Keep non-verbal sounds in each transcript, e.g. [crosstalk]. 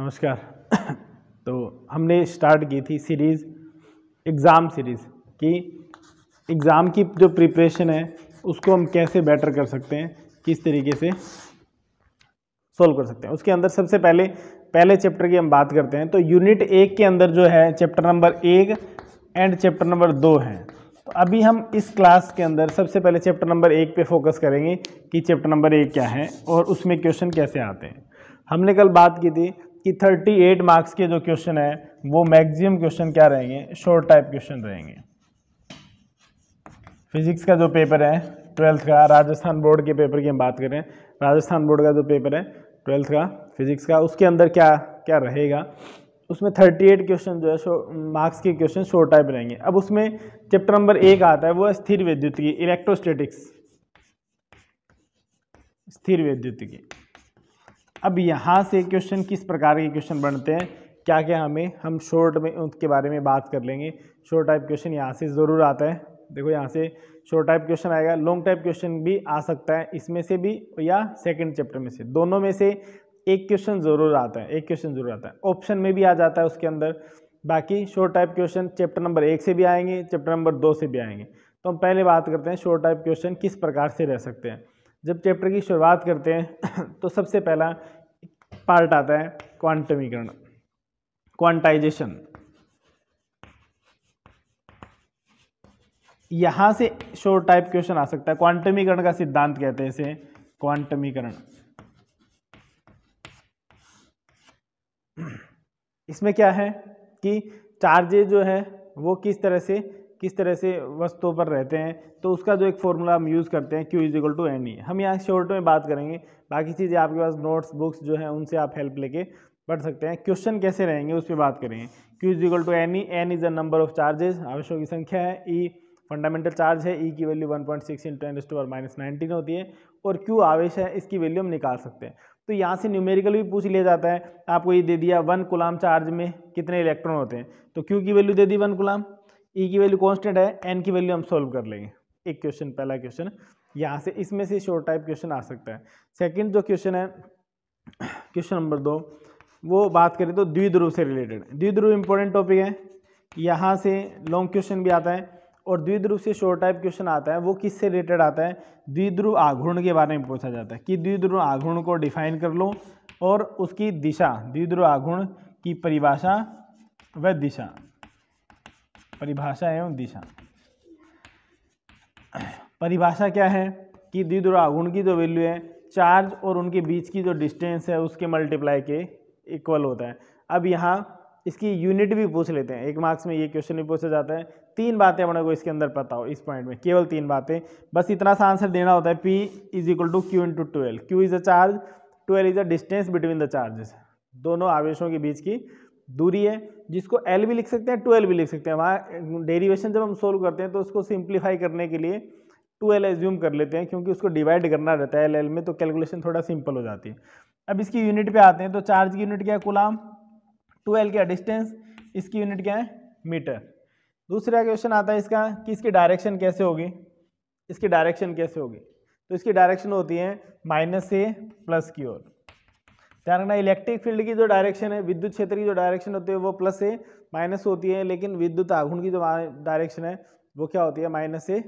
नमस्कार [coughs] तो हमने स्टार्ट की थी सीरीज़ एग्ज़ाम सीरीज़ कि एग्ज़ाम की जो प्रिपरेशन है उसको हम कैसे बेटर कर सकते हैं किस तरीके से सोल्व कर सकते हैं उसके अंदर सबसे पहले पहले चैप्टर की हम बात करते हैं तो यूनिट एक के अंदर जो है चैप्टर नंबर एक एंड चैप्टर नंबर दो हैं तो अभी हम इस क्लास के अंदर सबसे पहले चैप्टर नंबर एक पे फोकस करेंगे कि चैप्टर नंबर एक क्या है और उसमें क्वेश्चन कैसे आते हैं हमने कल बात की थी कि 38 मार्क्स के जो क्वेश्चन है वो मैक्सिमम क्वेश्चन क्या रहेंगे शॉर्ट टाइप क्वेश्चन रहेंगे फिजिक्स का जो पेपर है ट्वेल्थ का राजस्थान बोर्ड के पेपर की हम बात करें राजस्थान बोर्ड का जो पेपर है ट्वेल्थ का फिजिक्स का उसके अंदर क्या क्या रहेगा उसमें 38 क्वेश्चन जो है मार्क्स के क्वेश्चन शॉर्ट टाइप रहेंगे अब उसमें चैप्टर नंबर एक आता है वो है स्थिर विद्युत की इलेक्ट्रोस्टेटिक्स स्थिर विद्युत की अब यहाँ से क्वेश्चन किस प्रकार के क्वेश्चन बनते हैं क्या क्या हमें हम शॉर्ट में उसके बारे में बात कर लेंगे शॉर्ट टाइप क्वेश्चन यहाँ से ज़रूर आता है देखो यहाँ से शॉर्ट टाइप क्वेश्चन आएगा लॉन्ग टाइप क्वेश्चन भी आ सकता है इसमें से भी या सेकंड चैप्टर में से दोनों में से एक क्वेश्चन ज़रूर आता है एक क्वेश्चन ज़रूर आता है ऑप्शन में भी आ जाता है उसके अंदर बाकी short type question chapter number एक से भी आएंगे चैप्टर नंबर दो से भी आएंगे तो हम पहले बात करते हैं शॉर्ट टाइप क्वेश्चन किस प्रकार से रह सकते हैं जब चैप्टर की शुरुआत करते हैं [clears throat] तो सबसे पहला पार्ट आता है क्वांटमीकरण क्वांटाइजेशन यहां से शोर टाइप क्वेश्चन आ सकता है क्वांटमीकरण का सिद्धांत कहते हैं इसे क्वांटमीकरण [clears throat] इसमें क्या है कि चार्जेज जो है वो किस तरह से किस तरह से वस्तुओं पर रहते हैं तो उसका जो एक फॉर्मूला हम यूज़ करते हैं q is equal to n e हम यहाँ शॉर्ट में बात करेंगे बाकी चीज़ें आपके पास नोट्स बुक्स जो हैं उनसे आप हेल्प लेके पढ़ सकते हैं क्वेश्चन कैसे रहेंगे उस पर बात करेंगे q is equal to n e n is the number of charges आवश्यक की संख्या है ई फंडामेंटल चार्ज है ई e की value one point six into n to minus nineteen होती है और क्यू आवेश है इसकी वैल्यू हम निकाल सकते हैं तो यहाँ से न्यूमेरिकल भी पूछ लिया जाता है आपको ये दे दिया वन गुलाम चार्ज में कितने इलेक्ट्रॉन होते हैं तो क्यू की वैल्यू दे दी वन गुलाम ई e की वैल्यू कॉन्स्टेंट है एन की वैल्यू हम सॉल्व कर लेंगे एक क्वेश्चन पहला क्वेश्चन यहाँ से इसमें से शॉर्ट टाइप क्वेश्चन आ सकता है सेकेंड जो क्वेश्चन है क्वेश्चन नंबर दो वो बात करें तो द्विध्रुव से रिलेटेड द्विध्रुव इंपॉर्टेंट टॉपिक है यहाँ से लॉन्ग क्वेश्चन भी आता है और द्विध्रुव से शॉर्ट टाइप क्वेश्चन आता है वो किससे रिलेटेड आता है द्विध्रुव आघूर्ण के बारे में पूछा जाता है कि द्विध्रुव आघूर्ण को डिफाइन कर लो और उसकी दिशा द्विध्रुव आघूर्ण की परिभाषा व दिशा परिभाषा एवं दिशा परिभाषा क्या है कि द्विदुरागुण की जो वैल्यू है चार्ज और उनके बीच की जो डिस्टेंस है उसके मल्टीप्लाई के इक्वल होता है अब यहाँ इसकी यूनिट भी पूछ लेते हैं एक मार्क्स में ये क्वेश्चन भी पूछा जाता है तीन बातें अपने को इसके अंदर पता हो इस पॉइंट में केवल तीन बातें बस इतना सा आंसर देना होता है p is equal to q into twelve q is a charge twelve is a distance between the charges दोनों आवेशों के बीच की दूरी है जिसको एल भी लिख सकते हैं टू भी लिख सकते हैं वहाँ डेरीवेशन जब हम सोल्व करते हैं तो उसको सिंप्लीफाई करने के लिए टू एल एज्यूम कर लेते हैं क्योंकि उसको डिवाइड करना रहता है एल एल में तो कैलकुलेशन थोड़ा सिंपल हो जाती है अब इसकी यूनिट पे आते हैं तो चार्ज की यूनिट क्या है कुलाम टू एल क्या डिस्टेंस इसकी यूनिट क्या है मीटर दूसरा क्वेश्चन आता है इसका कि इसकी डायरेक्शन कैसे होगी इसकी डायरेक्शन कैसे होगी तो इसकी डायरेक्शन होती है माइनस से प्लस की ओर क्या रखना इलेक्ट्रिक फील्ड की जो डायरेक्शन है विद्युत क्षेत्र की जो डायरेक्शन होती है वो प्लस से माइनस होती है लेकिन विद्युत आघूर्ण की जो डायरेक्शन है वो क्या होती है माइनस से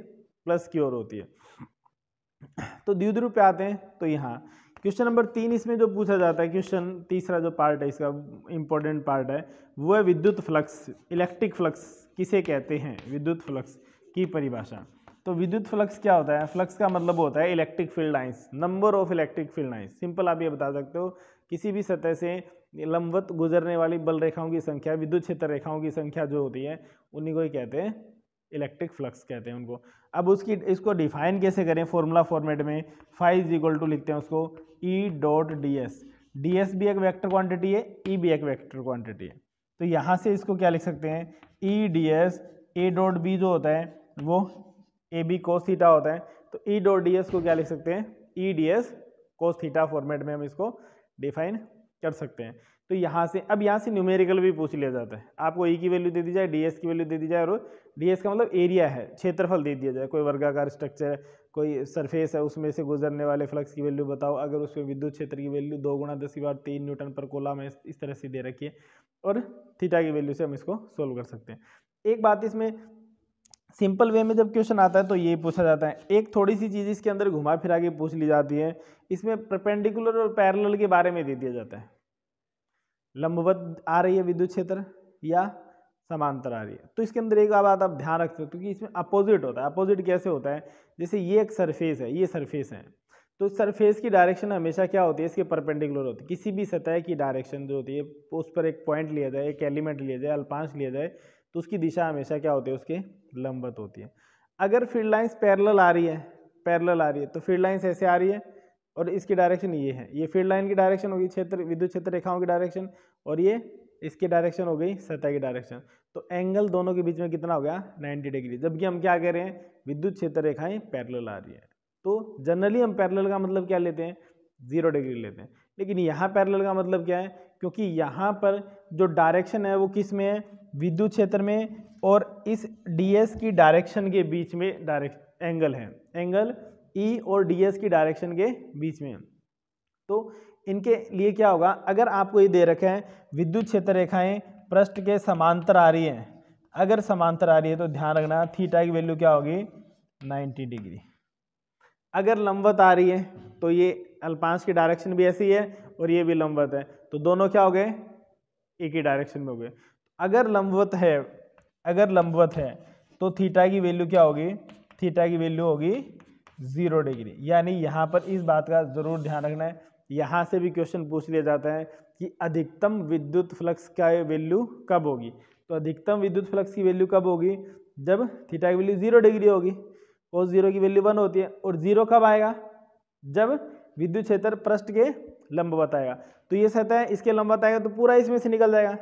प्लस की ओर होती है तो द्विध्रुव पे आते हैं तो यहाँ क्वेश्चन नंबर तीन इसमें जो पूछा जाता है क्वेश्चन तीसरा जो पार्ट है इसका इंपॉर्टेंट पार्ट है वो है विद्युत फ्लक्स इलेक्ट्रिक फ्लक्स किसे कहते हैं विद्युत फ्लक्स की परिभाषा तो विद्युत फ्लक्स क्या होता है फ्लक्स का मतलब होता है electric field lines number of electric field lines simple आप ये बता सकते हो किसी भी सतह से लंबवत गुजरने वाली बल रेखाओं की संख्या विद्युत क्षेत्र रेखाओं की संख्या जो होती है उन्हीं को ही कहते हैं इलेक्ट्रिक फ्लक्स कहते हैं उनको अब उसकी इसको डिफाइन कैसे करें फॉर्मूला फॉर्मेट में फाइव इज इक्वल टू लिखते हैं उसको e dot d s d s भी एक वेक्टर क्वांटिटी है ई e भी एक वेक्टर क्वांटिटी है तो यहाँ से इसको क्या लिख सकते हैं e d s a dot b जो होता है वो ए बी कोस थीटा होता है तो ई डॉट डी एस को क्या लिख सकते हैं e d s cos theta format में हम इसको डिफाइन कर सकते हैं तो यहाँ से अब यहाँ से न्यूमेरिकल भी पूछ लिया जाता है आपको ई e की वैल्यू दे दी जाए डी की वैल्यू दे दी जाए और डी का मतलब एरिया है क्षेत्रफल दे दिया जाए कोई वर्गाकार स्ट्रक्चर है कोई सरफेस है उसमें से गुजरने वाले फ्लक्स की वैल्यू बताओ अगर उसमें विद्युत क्षेत्र की वैल्यू दो गुणा दस की बार तीन न्यूटन पर कोला में इस तरह से दे रखी है और थीटा की वैल्यू से हम इसको सोल्व कर सकते हैं एक बात इसमें सिंपल वे में जब क्वेश्चन आता है तो ये पूछा जाता है एक थोड़ी सी चीज़ इसके अंदर घुमा फिरा के पूछ ली जाती है इसमें परपेंडिकुलर और पैरेलल के बारे में दे दिया जाता है लंबवत आ रही है विद्युत क्षेत्र या समांतर आ रही है तो इसके अंदर एक बात आप ध्यान रख सकते हो कि इसमें अपोजिट होता है अपोजिट कैसे होता है जैसे ये एक सरफेस है ये सरफेस है तो सरफेस की डायरेक्शन हमेशा क्या होती है इसके परपेंडिकुलर होती है किसी भी सतह की डायरेक्शन जो होती है उस पर एक पॉइंट लिया जाए एक एलिमेंट लिया जाए अल्पांश लिया जाए तो उसकी दिशा हमेशा क्या होती है उसके लंबत होती है अगर फील्ड लाइन्स पैरल आ रही है पैरल आ रही है तो फील्ड लाइन्स ऐसे आ रही है और इसकी डायरेक्शन ये है ये फील्ड लाइन की डायरेक्शन होगी क्षेत्र विद्युत क्षेत्र रेखाओं की डायरेक्शन और ये इसकी डायरेक्शन हो गई सतह की डायरेक्शन तो एंगल दोनों के बीच में कितना हो गया 90 डिग्री जबकि हम क्या कह रहे हैं विद्युत क्षेत्र रेखाएं पैरेलल आ रही है तो जनरली हम पैरेलल का मतलब क्या लेते हैं जीरो डिग्री लेते हैं लेकिन यहाँ पैरेलल का मतलब क्या है क्योंकि यहाँ पर जो डायरेक्शन है वो किस में है विद्युत क्षेत्र में और इस डीएस की डायरेक्शन के बीच में डायरेक्ट एंगल है एंगल ई e और डीएस की डायरेक्शन के बीच में तो इनके लिए क्या होगा अगर आपको ये दे रखे हैं विद्युत क्षेत्र रेखाएं पृष्ठ के समांतर आ रही हैं अगर समांतर आ रही है तो ध्यान रखना थीटा की वैल्यू क्या होगी 90 डिग्री अगर लंबत आ रही है तो ये अल्पांश की डायरेक्शन भी ऐसी है और ये भी लंबत है तो दोनों क्या हो गए एक ही डायरेक्शन में हो गए अगर लंबवत है अगर लंबवत है तो थीटा की वैल्यू क्या होगी थीटा की वैल्यू होगी ज़ीरो डिग्री यानी यहाँ पर इस बात का ज़रूर ध्यान रखना है यहाँ से भी क्वेश्चन पूछ लिया जाता है कि अधिकतम विद्युत फ्लक्स का वैल्यू कब होगी तो अधिकतम विद्युत फ्लक्स की वैल्यू कब होगी जब थीटा की वैल्यू ज़ीरो डिग्री होगी और ज़ीरो तो की वैल्यू वन होती है और ज़ीरो कब आएगा जब विद्युत क्षेत्र पृष्ठ के लंबवत आएगा तो ये सतह है इसके लंबवत आएगा तो पूरा इसमें से निकल जाएगा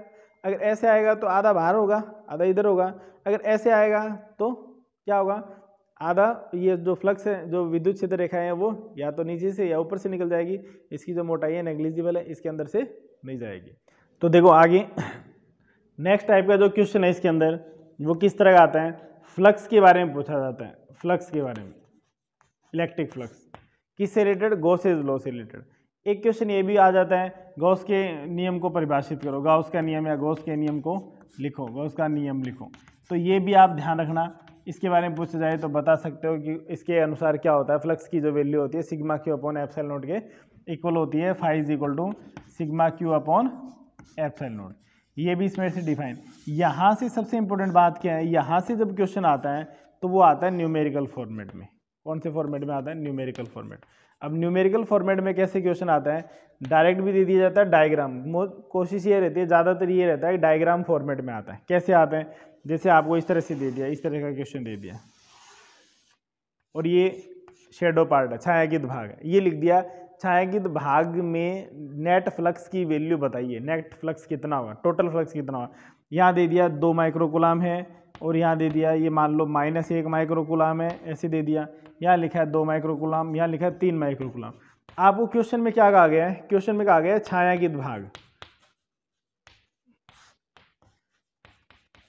अगर ऐसे आएगा तो आधा बाहर होगा आधा इधर होगा अगर ऐसे आएगा तो क्या होगा आधा ये जो फ्लक्स है जो विद्युत क्षेत्र रेखाएं हैं वो या तो नीचे से या ऊपर से निकल जाएगी इसकी जो मोटाई है नेग्लिजिबल है इसके अंदर से नहीं जाएगी तो देखो आगे नेक्स्ट टाइप का जो क्वेश्चन है इसके अंदर वो किस तरह का आता है फ्लक्स के बारे में पूछा जाता है फ्लक्स के बारे में इलेक्ट्रिक फ्लक्स किससे रिलेटेड गोसेज लॉ से रिलेटेड एक क्वेश्चन ये भी आ जाता है गौस के नियम को परिभाषित करो गौस का नियम या गौस के नियम को लिखो गौस का नियम लिखो तो ये भी आप ध्यान रखना इसके बारे में पूछा जाए तो बता सकते हो कि इसके अनुसार क्या होता है फ्लक्स की जो वैल्यू होती है sigma q upon epsilon naught के इक्वल होती है phi is equal to sigma q upon epsilon naught ये भी इसमें से डिफाइन यहाँ से सबसे इम्पोर्टेंट बात क्या है यहाँ से जब क्वेश्चन आता है तो वो आता है न्यूमेरिकल फॉर्मेट में कौन से फॉर्मेट में आता है न्यूमेरिकल फॉर्मेट अब न्यूमेरिकल फॉर्मेट में कैसे क्वेश्चन आता है डायरेक्ट भी दे दिया जाता है डायग्राम कोशिश ये रहती है ज़्यादातर ये रहता है कि डायग्राम फॉर्मेट में आता है कैसे आते हैं जैसे आपको इस तरह से दे दिया इस तरह का क्वेश्चन दे दिया और ये शेडो पार्ट है छायांकित भाग है ये लिख दिया छायांकित भाग में नेट फ्लक्स की वैल्यू बताइए नेट फ्लक्स कितना होगा टोटल फ्लक्स कितना होगा यहाँ दे दिया दो माइक्रोकुलाम है और यहाँ दे दिया ये मान लो माइनस एक माइक्रोकुलाम है ऐसे दे दिया यहाँ लिखा है दो माइक्रोकुलाम यहाँ लिखा है तीन माइक्रोकुलाम आपको क्वेश्चन में क्या कहा गया है क्वेश्चन में कहा गया है छायांकित भाग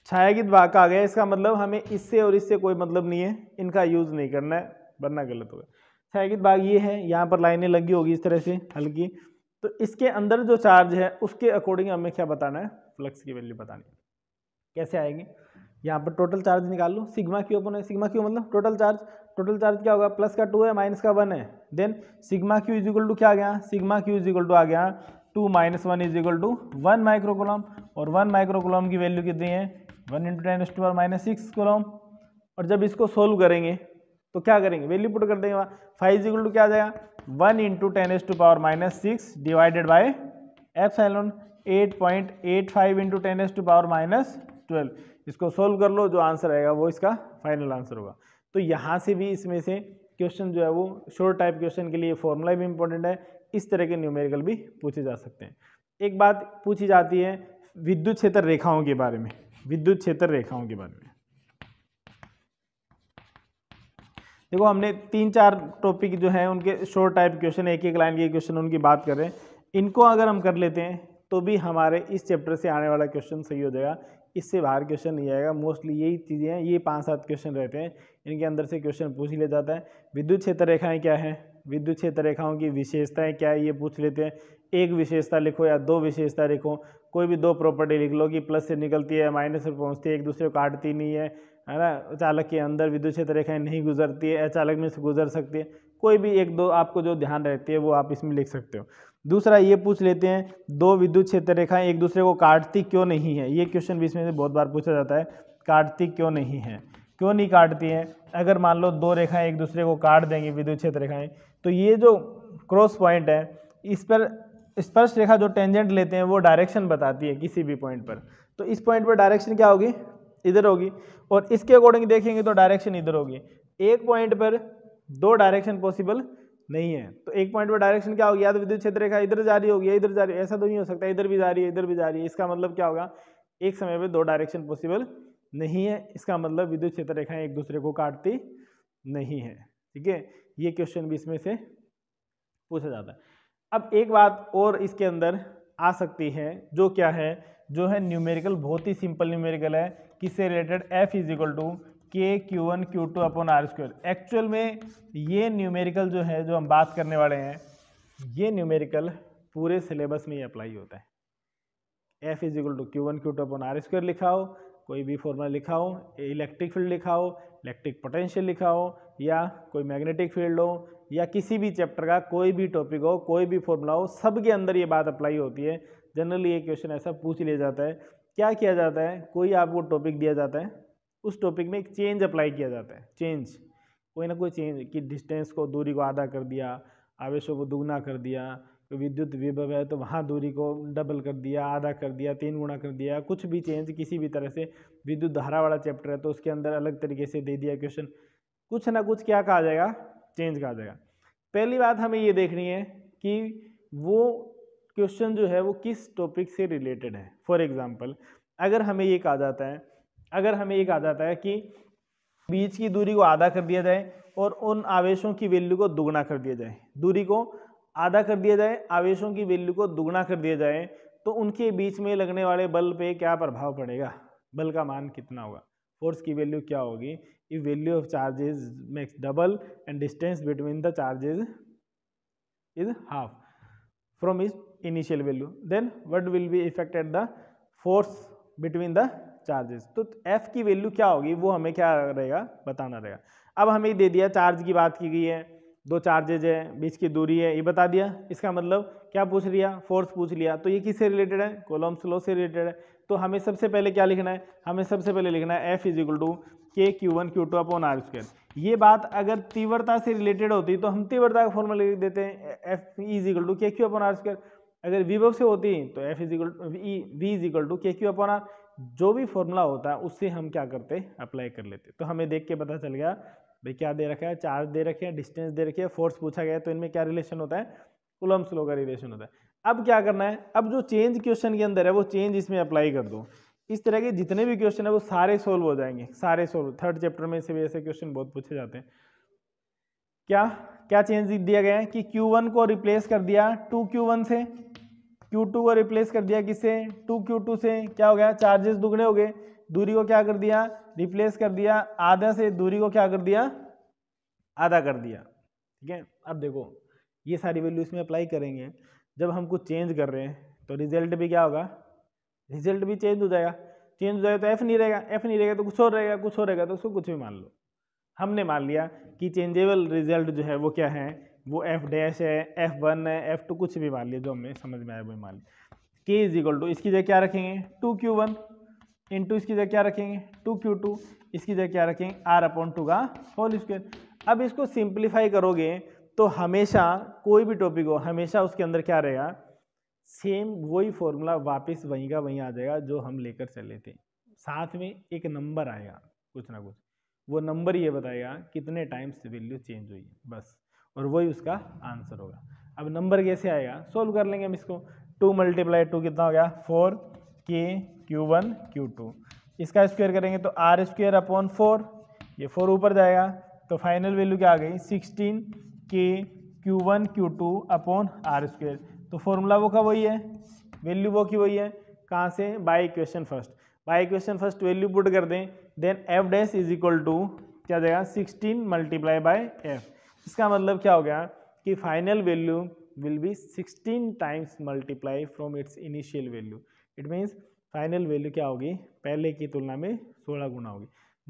छायांकित भाग कहा गया है इसका मतलब हमें इससे और इससे कोई मतलब नहीं है इनका यूज़ नहीं करना है वरना गलत होगा छायांकित भाग ये है यहाँ पर लाइनें लगी होगी इस तरह से हल्की तो इसके अंदर जो चार्ज है उसके अकॉर्डिंग हमें क्या बताना है फ्लक्स की वैल्यू बतानी है कैसे आएगी यहाँ पर टोटल चार्ज निकाल लो सिग्मा क्यू अपन है सिग्मा क्यू मतलब टोटल चार्ज टोटल चार्ज क्या होगा प्लस का टू है माइनस का वन है then sigma q is equal to क्या आ गया सिग्मा क्यू इजिकल टू आ गया two minus one is equal to one microcoulomb और वन माइक्रोकोलम की वैल्यू कितनी है one into ten to power minus six coulomb और जब इसको सोल्व करेंगे तो क्या करेंगे वैल्यू पुट कर देंगे वहाँ फाइव इजिकल टू क्या आ जाएगा one into ten to power minus six divided by epsilon eight point eight five into ten to power minus twelve इसको सोल्व कर लो जो आंसर आएगा वो इसका फाइनल आंसर होगा तो यहाँ से भी इसमें से क्वेश्चन जो है वो शोर टाइप क्वेश्चन के लिए फॉर्मूला भी इंपॉर्टेंट है इस तरह के न्यूमेरिकल भी पूछे जा सकते हैं एक बात पूछी जाती है विद्युत क्षेत्र रेखाओं के बारे में विद्युत क्षेत्र रेखाओं के बारे में देखो हमने तीन चार टॉपिक जो है उनके शोर टाइप क्वेश्चन एक एक लाइन के क्वेश्चन उनकी बात कर रहे हैं इनको अगर हम कर लेते हैं तो भी हमारे इस चैप्टर से आने वाला क्वेश्चन सही हो जाएगा इससे बाहर क्वेश्चन नहीं आएगा मोस्टली यही चीज़ें हैं ये पाँच सात क्वेश्चन रहते हैं इनके अंदर से क्वेश्चन पूछ लिया जाता है विद्युत क्षेत्र रेखाएँ क्या हैं विद्युत क्षेत्र रेखाओं की विशेषताएँ क्या है ये पूछ लेते हैं एक विशेषता लिखो या दो विशेषता लिखो कोई भी दो प्रॉपर्टी लिख लो कि प्लस से निकलती है माइनस से पहुंचती है एक दूसरे को काटती नहीं है है ना चालक के अंदर विद्युत क्षेत्र रेखाएं नहीं गुजरती है अचालक में से गुजर सकती है कोई भी एक दो आपको जो ध्यान रहती है वो आप इसमें लिख सकते हो दूसरा ये पूछ लेते हैं दो विद्युत क्षेत्र रेखाएं एक दूसरे को काटती क्यों नहीं है ये क्वेश्चन भी इसमें से बहुत बार पूछा जाता है काटती क्यों नहीं है क्यों नहीं काटती हैं अगर मान लो दो रेखाएं एक दूसरे को काट देंगी विद्युत क्षेत्र रेखाएं तो ये जो क्रॉस पॉइंट है इस पर स्पर्श रेखा जो टेंजेंट लेते हैं वो डायरेक्शन बताती है किसी भी पॉइंट पर तो इस पॉइंट पर डायरेक्शन क्या होगी इधर होगी और इसके अकॉर्डिंग देखेंगे तो डायरेक्शन इधर होगी एक पॉइंट पर दो डायरेक्शन पॉसिबल नहीं है तो एक पॉइंट पर डायरेक्शन क्या होगी या तो विद्युत क्षेत्र रेखा इधर जा रही होगी या इधर जा रही ऐसा तो नहीं हो सकता इधर भी जा रही है इधर भी जा रही है इसका मतलब क्या होगा एक समय पर दो डायरेक्शन पॉसिबल नहीं है इसका मतलब विद्युत क्षेत्र रेखाएं एक दूसरे को काटती नहीं है ठीक है ये क्वेश्चन भी इसमें से पूछा जाता है अब एक बात और इसके अंदर आ सकती है जो क्या है जो है न्यूमेरिकल बहुत ही सिंपल न्यूमेरिकल है किससे related f is equal to k q one q two upon r square actual में ये न्यूमेरिकल जो है जो हम बात करने वाले हैं ये न्यूमेरिकल पूरे सिलेबस में ही अप्लाई होता है f is equal to q one q two upon r square लिखा हो कोई भी फॉर्मूला लिखा हो इलेक्ट्रिक फील्ड लिखा हो इलेक्ट्रिक पोटेंशियल लिखा हो या कोई मैग्नेटिक फील्ड हो या किसी भी चैप्टर का कोई भी टॉपिक हो कोई भी फॉर्मूला हो सब के अंदर ये बात अप्लाई होती है जनरली ये क्वेश्चन ऐसा पूछ लिया जाता है क्या किया जाता है कोई आपको टॉपिक दिया जाता है उस टॉपिक में एक चेंज अप्लाई किया जाता है चेंज कोई ना कोई चेंज कि डिस्टेंस को दूरी को आधा कर दिया आवेशों को दुगना कर दिया विद्युत विभव है तो वहाँ दूरी को डबल कर दिया आधा कर दिया तीन गुणा कर दिया कुछ भी चेंज किसी भी तरह से विद्युत धारा वाला चैप्टर है तो उसके अंदर अलग तरीके से दे दिया क्वेश्चन कुछ ना कुछ क्या कहा जाएगा चेंज कहा जाएगा पहली बात हमें ये देखनी है कि वो क्वेश्चन जो है वो किस टॉपिक से रिलेटेड है फॉर एग्ज़ाम्पल अगर हमें ये कहा जाता है अगर हमें ये कहा जाता है कि बीच की दूरी को आधा कर दिया जाए और उन आवेशों की वैल्यू को दुगना कर दिया जाए दूरी को आधा कर दिया जाए आवेशों की वैल्यू को दुगना कर दिया जाए तो उनके बीच में लगने वाले बल पे क्या प्रभाव पड़ेगा बल का मान कितना होगा फोर्स की वैल्यू क्या होगी if value of charges makes double and distance between the charges is half from is initial value then what will be effect the force between the charges तो एफ की वैल्यू क्या होगी वो हमें क्या रहेगा बताना रहेगा अब हमें दे दिया चार्ज की बात की गई है दो चार्जेज है बीच की दूरी है ये बता दिया इसका मतलब क्या पूछ लिया फोर्स पूछ लिया तो ये किससे रिलेटेड है कोलम स्लो से रिलेटेड है तो हमें सबसे पहले क्या लिखना है हमें सबसे पहले लिखना है f is equal to k q one q two upon r square ये बात अगर तीव्रता से रिलेटेड होती तो हम तीव्रता का फॉर्मूला लिख देते हैं f is equal to k q upon r square अगर विभव से होती तो f is equal e v is equal to k q upon r जो भी फॉर्मूला होता है उससे हम क्या करते अप्लाई कर लेते तो हमें देख के पता चल गया भाई क्या दे रखा है चार्ज दे रखे हैं डिस्टेंस दे रखे हैं फोर्स पूछा गया तो इनमें क्या रिलेशन होता है कुलम स्लो का रिलेशन होता है अब क्या करना है अब जो चेंज क्वेश्चन के अंदर है वो चेंज इसमें अप्लाई कर दूँ इस तरह के जितने भी क्वेश्चन है वो सारे सोल्व हो जाएंगे सारे सोल्व थर्ड चैप्टर में से भी ऐसे क्वेश्चन बहुत पूछे जाते हैं क्या क्या चेंज दिया गया है कि Q1 को रिप्लेस कर दिया 2Q1 से Q2 को रिप्लेस कर दिया किससे 2Q2 से क्या हो गया चार्जेस दुगने हो गए दूरी को क्या कर दिया रिप्लेस कर दिया आधा से दूरी को क्या कर दिया आधा कर दिया ठीक है अब देखो ये सारी वैल्यू इसमें अप्लाई करेंगे जब हम कुछ चेंज कर रहे हैं तो रिजल्ट भी क्या होगा रिजल्ट भी चेंज हो जाएगा चेंज हो जाएगा तो एफ़ नहीं रहेगा एफ़ नहीं रहेगा तो कुछ और रहेगा कुछ और रहेगा तो उसको कुछ भी मान लो हमने मान लिया कि चेंजेबल रिजल्ट जो है वो क्या है वो एफ डैश है एफ वन है एफ टू कुछ भी मान लिया जो हमें समझ में आया वही मान लिया के इज इक्वल टू इसकी जगह क्या रखेंगे two q one in two इसकी जगह क्या रखेंगे टू क्यू टू इसकी जगह क्या रखेंगे आर अपॉन टू का होल स्क्वेयर अब इसको सिंप्लीफाई करोगे तो हमेशा कोई भी टॉपिक हो हमेशा उसके अंदर क्या रहेगा सेम वही फॉर्मूला वापस वहीं का वहीं आ जाएगा जो हम लेकर चले थे साथ में एक नंबर आएगा कुछ ना कुछ वो नंबर ये बताएगा कितने टाइम्स वैल्यू चेंज हुई है बस और वही उसका आंसर होगा अब नंबर कैसे आएगा सोल्व कर लेंगे हम इसको टू मल्टीप्लाई टू कितना हो गया four k q one q two इसका स्क्वायर करेंगे तो आर स्क्वायर अपॉन फोर ये फोर ऊपर जाएगा तो फाइनल वैल्यू क्या आ गई sixteen k q one q two upon r square तो फॉर्मूला वो का वही है वैल्यू वो की वही है कहाँ से by equation first by equation first value put कर दें then f dash is equal to क्या जाएगा सिक्सटीन मल्टीप्लाई बाई एफ इसका मतलब क्या हो गया कि final value will be 16 times multiply from its initial value it means final value क्या होगी पहले की तुलना में सोलह गुना होगी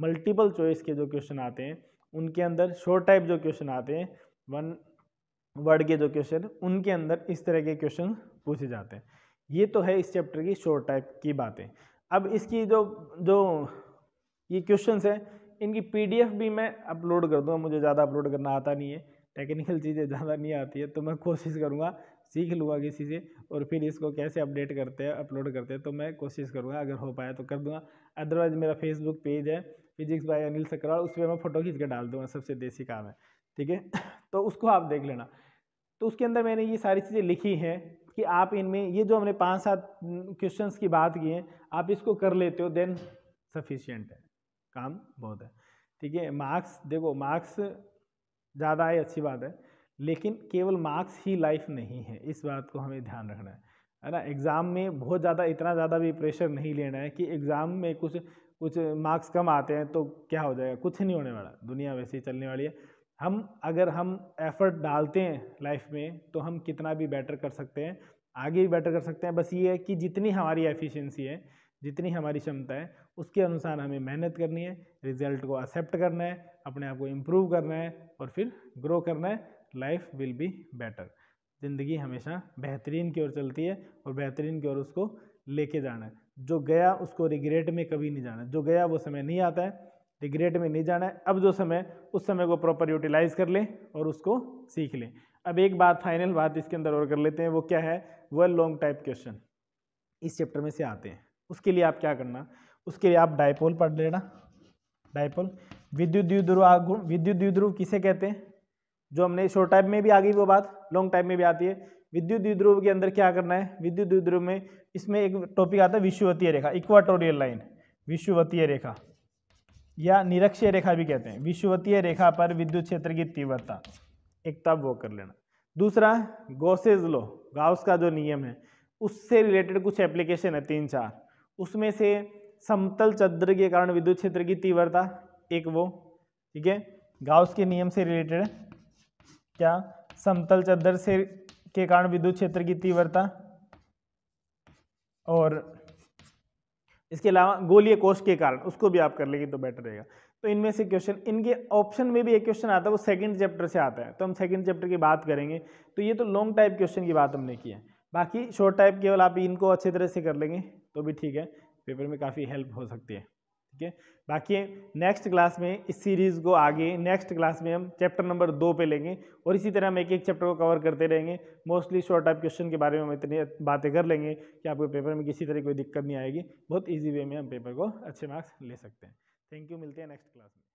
मल्टीपल चॉइस के जो क्वेश्चन आते हैं उनके अंदर शॉर्ट टाइप जो क्वेश्चन आते हैं वन वर्ड के जो क्वेश्चन उनके अंदर इस तरह के क्वेश्चन पूछे जाते हैं ये तो है इस चैप्टर की शॉर्ट टाइप की बातें अब इसकी जो जो ये क्वेश्चन है इनकी पीडीएफ भी मैं अपलोड कर दूँगा मुझे ज़्यादा अपलोड करना आता नहीं है टेक्निकल [laughs] चीज़ें ज़्यादा नहीं आती है तो मैं कोशिश करूँगा सीख लूँगा किसी से और फिर इसको कैसे अपडेट करते हैं अपलोड करते हैं तो मैं कोशिश करूँगा अगर हो पाया तो कर दूँगा अदरवाइज़ मेरा फेसबुक पेज है फिजिक्स बाय अनिल सकरवाल उस पर मैं फ़ोटो खींच के डाल दूँगा सबसे देसी काम है ठीक है [coughs] तो उसको आप देख लेना तो उसके अंदर मैंने ये सारी चीज़ें लिखी हैं कि आप इनमें ये जो हमने पाँच सात क्वेश्चन की बात की है आप इसको कर लेते हो देन सफिशियंट है काम बहुत है ठीक है मार्क्स देखो मार्क्स ज़्यादा है अच्छी बात है लेकिन केवल मार्क्स ही लाइफ नहीं है इस बात को हमें ध्यान रखना है है ना एग्ज़ाम में बहुत ज़्यादा इतना ज़्यादा भी प्रेशर नहीं लेना है कि एग्ज़ाम में कुछ कुछ मार्क्स कम आते हैं तो क्या हो जाएगा कुछ नहीं होने वाला दुनिया वैसे ही चलने वाली है हम अगर हम एफ़र्ट डालते हैं लाइफ में तो हम कितना भी बेटर कर सकते हैं आगे भी बेटर कर सकते हैं बस ये है कि जितनी हमारी एफिशिएंसी है जितनी हमारी क्षमता है उसके अनुसार हमें मेहनत करनी है रिजल्ट को एक्सेप्ट करना है अपने आप को इम्प्रूव करना है और फिर ग्रो करना है लाइफ विल बी बेटर ज़िंदगी हमेशा बेहतरीन की ओर चलती है और बेहतरीन की ओर उसको लेके जाना है जो गया उसको रिग्रेट में कभी नहीं जाना जो गया वो समय नहीं आता है रिग्रेट में नहीं जाना है अब जो समय उस समय को प्रॉपर यूटिलाइज कर लें और उसको सीख लें अब एक बात फाइनल बात इसके अंदर और कर लेते हैं वो क्या है वह लॉन्ग टाइप क्वेश्चन इस चैप्टर में से आते हैं उसके लिए आप क्या करना उसके लिए आप डायपोल पढ़ लेना डायपोल विद्युत द्विध्रुव विद्युत द्विध्रुव किसे कहते हैं जो हमने शॉर्ट टाइप में भी आ गई वो बात लॉन्ग टाइप में भी आती है विद्युत द्विध्रुव के अंदर क्या करना है विद्युत द्विध्रुव में इसमें एक टॉपिक आता है विश्ववतीय रेखा इक्वाटोरियल लाइन विश्ववतीय रेखा या निरक्षय रेखा भी कहते हैं विश्ववतीय रेखा पर विद्युत क्षेत्र की तीव्रता एक तब वो कर लेना दूसरा गोसेज लो गाउस का जो नियम है उससे रिलेटेड कुछ एप्लीकेशन है तीन चार उसमें से समतल चद्र के कारण विद्युत क्षेत्र की तीव्रता एक वो ठीक है गाउस के नियम से रिलेटेड क्या समतल चद्र से के कारण विद्युत क्षेत्र की तीव्रता और इसके अलावा गोलीय कोष के कारण उसको भी आप कर लेंगे तो बेटर रहेगा तो इनमें से क्वेश्चन इनके ऑप्शन में भी एक क्वेश्चन आता है वो सेकंड चैप्टर से आता है तो हम सेकंड चैप्टर की बात करेंगे तो ये तो लॉन्ग टाइप क्वेश्चन की बात हमने की है बाकी शॉर्ट टाइप केवल आप इनको अच्छे तरह से कर लेंगे तो भी ठीक है पेपर में काफ़ी हेल्प हो सकती है ठीक है बाकी नेक्स्ट क्लास में इस सीरीज़ को आगे नेक्स्ट क्लास में हम चैप्टर नंबर दो पे लेंगे और इसी तरह हम एक एक चैप्टर को कवर करते रहेंगे मोस्टली शॉर्ट टाइप क्वेश्चन के बारे में हम इतनी बातें कर लेंगे कि आपको पेपर में किसी तरह कोई दिक्कत नहीं आएगी बहुत ईजी वे में हम पेपर को अच्छे मार्क्स ले सकते हैं थैंक यू मिलते हैं नेक्स्ट क्लास में